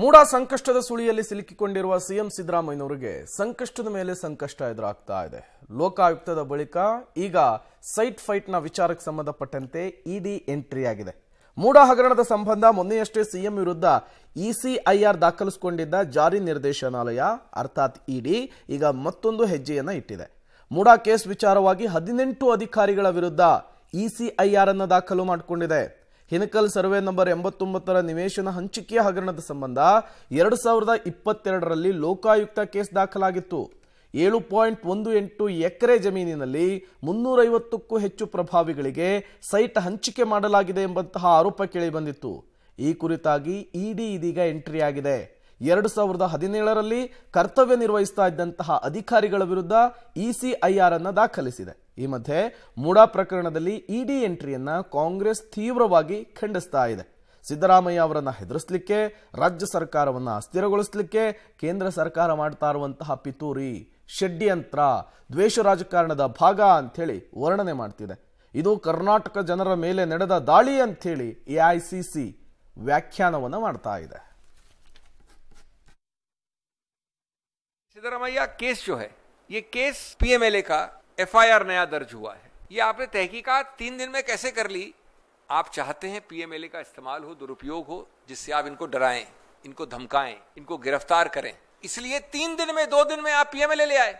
ಮೂಡ ಸಂಕಷ್ಟದ ಸುಳಿಯಲ್ಲಿ ಸಿಲುಕಿಕೊಂಡಿರುವ ಸಿಎಂ ಸಿದ್ದರಾಮಯ್ಯನವರಿಗೆ ಸಂಕಷ್ಟದ ಮೇಲೆ ಸಂಕಷ್ಟ ಎದುರಾಗ್ತಾ ಇದೆ ಲೋಕಾಯುಕ್ತದ ಬಳಿಕ ಈಗ ಸೈಟ್ ಫೈಟ್ನ ವಿಚಾರಕ್ಕೆ ಸಂಬಂಧಪಟ್ಟಂತೆ ಇಡಿ ಎಂಟ್ರಿ ಆಗಿದೆ ಮೂಡ ಹಗರಣದ ಸಂಬಂಧ ಮೊನ್ನೆಯಷ್ಟೇ ಸಿಎಂ ವಿರುದ್ಧ ಇಸಿಐಆರ್ ದಾಖಲಿಸಿಕೊಂಡಿದ್ದ ಜಾರಿ ನಿರ್ದೇಶನಾಲಯ ಅರ್ಥಾತ್ ಇಡಿ ಈಗ ಮತ್ತೊಂದು ಹೆಜ್ಜೆಯನ್ನ ಇಟ್ಟಿದೆ ಮೂಡ ಕೇಸ್ ವಿಚಾರವಾಗಿ ಹದಿನೆಂಟು ಅಧಿಕಾರಿಗಳ ವಿರುದ್ಧ ಇಸಿಐಆರ್ ಅನ್ನು ದಾಖಲು ಮಾಡಿಕೊಂಡಿದೆ ಹಿನಕಲ್ ಸರ್ವೆ ನಂಬರ್ ಎಂಬತ್ತೊಂಬತ್ತರ ನಿವೇಶನ ಹಂಚಿಕೆಯ ಹಗರಣದ ಸಂಬಂಧ ಎರಡು ಸಾವಿರದ ಇಪ್ಪತ್ತೆರಡರಲ್ಲಿ ಲೋಕಾಯುಕ್ತ ಕೇಸ್ ದಾಖಲಾಗಿತ್ತು ಏಳು ಪಾಯಿಂಟ್ ಒಂದು ಎಂಟು ಎಕರೆ ಜಮೀನಿನಲ್ಲಿ ಮುನ್ನೂರೈವತ್ತಕ್ಕೂ ಹೆಚ್ಚು ಪ್ರಭಾವಿಗಳಿಗೆ ಸೈಟ್ ಹಂಚಿಕೆ ಮಾಡಲಾಗಿದೆ ಎಂಬಂತಹ ಆರೋಪ ಕೇಳಿಬಂದಿತ್ತು ಈ ಕುರಿತಾಗಿ ಇಡಿ ಇದೀಗ ಎಂಟ್ರಿಯಾಗಿದೆ ಎರಡು ಸಾವಿರದ ಹದಿನೇಳರಲ್ಲಿ ಕರ್ತವ್ಯ ನಿರ್ವಹಿಸ್ತಾ ಇದ್ದಂತಹ ಅಧಿಕಾರಿಗಳ ವಿರುದ್ಧ ಇಸಿಐಆರ್ ಅನ್ನು ದಾಖಲಿಸಿದೆ ಈ ಮಧ್ಯೆ ಮೂಡಾ ಪ್ರಕರಣದಲ್ಲಿ ಇಡಿ ಎಂಟ್ರಿಯನ್ನ ಕಾಂಗ್ರೆಸ್ ತೀವ್ರವಾಗಿ ಖಂಡಿಸ್ತಾ ಇದೆ ಸಿದ್ದರಾಮಯ್ಯ ಅವರನ್ನ ಹೆದರಿಸಲಿಕ್ಕೆ ರಾಜ್ಯ ಸರ್ಕಾರವನ್ನ ಅಸ್ಥಿರಗೊಳಿಸಲಿಕ್ಕೆ ಕೇಂದ್ರ ಸರ್ಕಾರ ಮಾಡ್ತಾ ಇರುವಂತಹ ಪಿತೂರಿ ಷಡ್ಯಂತ್ರ ದ್ವೇಷ ರಾಜಕಾರಣದ ಭಾಗ ಅಂಥೇಳಿ ವರ್ಣನೆ ಮಾಡ್ತಿದೆ ಇದು ಕರ್ನಾಟಕ ಜನರ ಮೇಲೆ ನಡೆದ ದಾಳಿ ಅಂಥೇಳಿ ಎ ಐ ಸಿ ಸಿ ವ್ಯಾಖ್ಯಾನವನ್ನು ಮಾಡ್ತಾ ಇದೆ सिद्धरमैया केस जो है ये केस पीएमएलए का एफआईआर नया दर्ज हुआ है ये आपने तहकीकात तीन दिन में कैसे कर ली आप चाहते हैं पीएमएलए का इस्तेमाल हो दुरुपयोग हो जिससे आप इनको डराएं इनको धमकाएं इनको गिरफ्तार करें इसलिए तीन दिन में दो दिन में आप पीएमएलए ले आए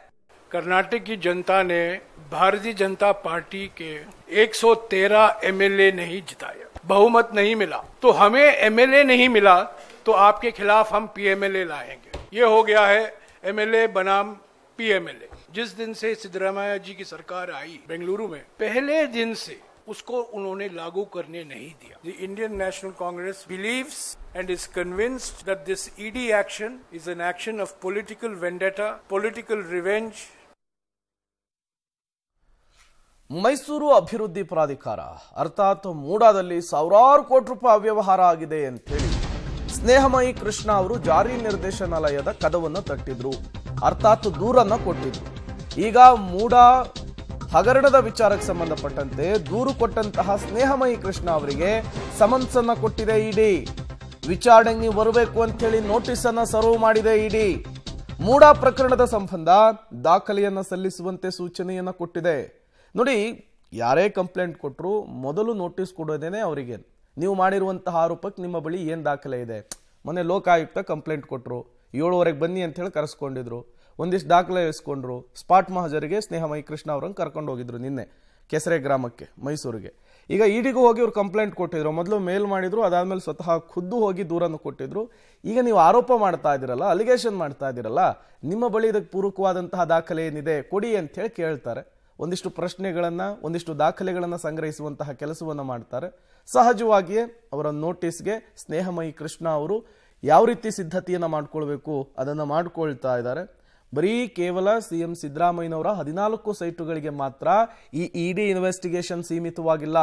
कर्नाटक की जनता ने भारतीय जनता पार्टी के 113 एमएलए नहीं जिताया बहुमत नहीं मिला तो हमें एमएलए नहीं मिला तो आपके खिलाफ हम पीएमएलए लाएंगे ये हो गया है एम एल ए बनाम पीएमएलए जिस दिन से सिद्धरामया जी की सरकार आई बेंगलुरु में पहले दिन से उसको उन्होंने लागू करने नहीं दिया the Indian National Congress believe and is convinced that this ED action is an action of political vendetta political revenge Mysore अभिवृद्धि प्राधिकार अर्थात मूडा सवि रूपये अव्यवहार आगे अंत ಸ್ನೇಹಮಯಿ ಕೃಷ್ಣ ಅವರು ಜಾರಿ ನಿರ್ದೇಶನಾಲಯದ ಕದವನ್ನು ತಟ್ಟಿದ್ರು ಅರ್ಥಾತ್ ದೂರನ್ನ ಕೊಟ್ಟಿದ್ರು ಈಗ ಮೂಡ ಹಗರಣದ ವಿಚಾರಕ್ಕೆ ಸಂಬಂಧಪಟ್ಟಂತೆ ದೂರು ಕೊಟ್ಟಂತಹ ಸ್ನೇಹಮಯಿ ಕೃಷ್ಣ ಅವರಿಗೆ ಸಮನ್ಸ್ ಅನ್ನ ಕೊಟ್ಟಿದೆ ಇಡಿ ವಿಚಾರಣೆಗೆ ನೀವು ಬರಬೇಕು ಅಂತ ಹೇಳಿ ನೋಟಿಸ್ ಅನ್ನ ಸರ್ವ್ ಮಾಡಿದೆ ಇಡಿ ಮೂಡ ಪ್ರಕರಣದ ಸಂಬಂಧ ದಾಖಲೆಯನ್ನ ಸಲ್ಲಿಸುವಂತೆ ಸೂಚನೆಯನ್ನ ಕೊಟ್ಟಿದೆ ನೋಡಿ ಯಾರೇ ಕಂಪ್ಲೇಂಟ್ ಕೊಟ್ಟರು ಮೊದಲು ನೋಟಿಸ್ ಕೊಡೋದೇನೆ ಅವರಿಗೆ ನೀವು ಮಾಡಿರುವಂತಹ ಆರೋಪಕ್ಕೆ ನಿಮ್ಮ ಬಳಿ ಏನು ದಾಖಲೆ ಇದೆ ಮೊನ್ನೆ ಲೋಕಾಯುಕ್ತ ಕಂಪ್ಲೇಂಟ್ ಕೊಟ್ಟರು ಏಳುವರೆಗೆ ಬನ್ನಿ ಅಂತೇಳಿ ಕರೆಸ್ಕೊಂಡಿದ್ರು ಒಂದಿಷ್ಟು ದಾಖಲೆ ಇಸ್ಕೊಂಡ್ರು ಸ್ಪಾಟ್ ಮಹಾಜರಿಗೆ ಮೈ ಕೃಷ್ಣ ಅವರನ್ನು ಕರ್ಕೊಂಡು ಹೋಗಿದ್ರು ನಿನ್ನೆ ಕೆಸರೆ ಗ್ರಾಮಕ್ಕೆ ಮೈಸೂರಿಗೆ ಈಗ ಇಡಿಗೂ ಹೋಗಿ ಅವ್ರು ಕಂಪ್ಲೇಂಟ್ ಕೊಟ್ಟಿದ್ರು ಮೊದಲು ಮೇಲ್ ಮಾಡಿದ್ರು ಅದಾದ್ಮೇಲೆ ಸ್ವತಃ ಖುದ್ದು ಹೋಗಿ ದೂರನ್ನು ಕೊಟ್ಟಿದ್ರು ಈಗ ನೀವು ಆರೋಪ ಮಾಡ್ತಾ ಇದ್ದೀರಲ್ಲ ಅಲಿಗೇಷನ್ ಮಾಡ್ತಾ ಇದ್ದೀರಲ್ಲ ನಿಮ್ಮ ಬಳಿ ಇದಕ್ಕೆ ಪೂರಕವಾದಂತಹ ದಾಖಲೆ ಏನಿದೆ ಕೊಡಿ ಅಂತ ಹೇಳಿ ಕೇಳ್ತಾರೆ ಒಂದಿಷ್ಟು ಪ್ರಶ್ನೆಗಳನ್ನು ಒಂದಿಷ್ಟು ದಾಖಲೆಗಳನ್ನು ಸಂಗ್ರಹಿಸುವಂತಹ ಕೆಲಸವನ್ನು ಮಾಡ್ತಾರೆ ಸಹಜವಾಗಿಯೇ ಅವರ ನೋಟಿಸ್ಗೆ ಸ್ನೇಹಮಯಿ ಕೃಷ್ಣ ಅವರು ಯಾವ ರೀತಿ ಸಿದ್ಧತೆಯನ್ನು ಮಾಡಿಕೊಳ್ಬೇಕು ಅದನ್ನು ಮಾಡಿಕೊಳ್ತಾ ಇದ್ದಾರೆ ಬರೀ ಕೇವಲ ಸಿ ಎಂ ಸಿದ್ದರಾಮಯ್ಯನವರ ಹದಿನಾಲ್ಕು ಸೈಟುಗಳಿಗೆ ಮಾತ್ರ ಈ ಇ ಡಿ ಇನ್ವೆಸ್ಟಿಗೇಷನ್ ಸೀಮಿತವಾಗಿಲ್ಲ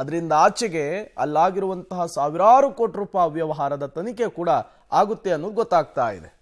ಅದರಿಂದ ಆಚೆಗೆ ಅಲ್ಲಾಗಿರುವಂತಹ ಸಾವಿರಾರು ಕೋಟಿ ರೂಪಾಯಿ ಅವ್ಯವಹಾರದ ತನಿಖೆ ಕೂಡ ಆಗುತ್ತೆ ಅನ್ನೋದು ಗೊತ್ತಾಗ್ತಾ ಇದೆ